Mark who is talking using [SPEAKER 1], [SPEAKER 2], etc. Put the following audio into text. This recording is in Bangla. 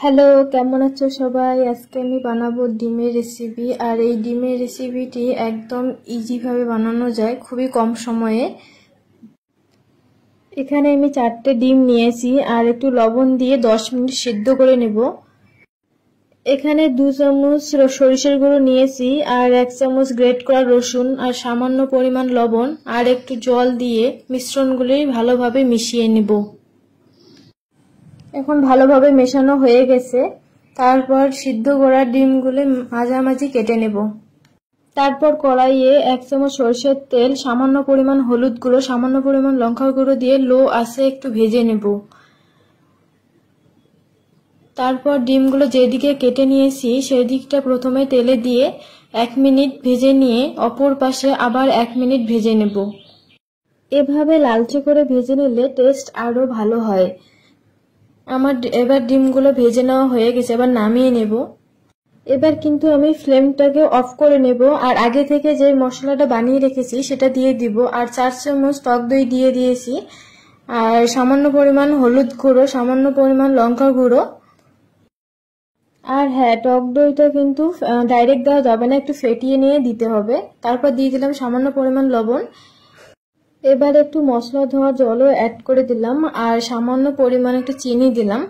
[SPEAKER 1] হ্যালো কেমন আছো সবাই আজকে আমি বানাবো ডিমের রেসিপি আর এই ডিমের রেসিপিটি একদম ইজিভাবে বানানো যায় খুবই কম সময়ে এখানে আমি চারটে ডিম নিয়েছি আর একটু লবণ দিয়ে দশ মিনিট সিদ্ধ করে নেব এখানে দু চামচ সরিষের গুঁড়ো নিয়েছি আর এক চামচ গ্রেট করা রসুন আর সামান্য পরিমাণ লবণ আর একটু জল দিয়ে মিশ্রণগুলি ভালোভাবে মিশিয়ে নেব এখন ভালোভাবে মেশানো হয়ে গেছে তারপর সিদ্ধ করা ডিমগুলো মাঝামাঝি কেটে নেব তারপর কড়াইয়ে এক চামচ সরষের তেল সামান্য পরিমাণ হলুদ গুঁড়ো সামান্য পরিমাণ লঙ্কা গুঁড়ো দিয়ে লো আছে একটু ভেজে নেব তারপর ডিমগুলো যেদিকে কেটে নিয়েছি সেই দিকটা প্রথমে তেলে দিয়ে এক মিনিট ভেজে নিয়ে অপর পাশে আবার এক মিনিট ভেজে নেব এভাবে লালচে করে ভেজে নিলে টেস্ট আরও ভালো হয় আমার এবার ডিমগুলো ভেজে নেওয়া হয়ে গেছে এবার নামিয়ে নেব এবার কিন্তু আমি ফ্লেমটাকে অফ করে নেব আর আগে থেকে যে মশলাটা বানিয়ে রেখেছি সেটা দিয়ে দিব আর চার চামচ টক দই দিয়ে দিয়েছি আর সামান্য পরিমাণ হলুদ গুঁড়ো সামান্য পরিমাণ লঙ্কা গুঁড়ো আর হ্যাঁ টক দইটা কিন্তু ডাইরেক্ট দেওয়া যাবে না একটু ফেটিয়ে নিয়ে দিতে হবে তারপর দিয়ে দিলাম সামান্য পরিমাণ লবণ এবার একটু মশলা ধোয়া জলও অ্যাড করে দিলাম আর সামান্য পরিমাণ একটু চিনি দিলাম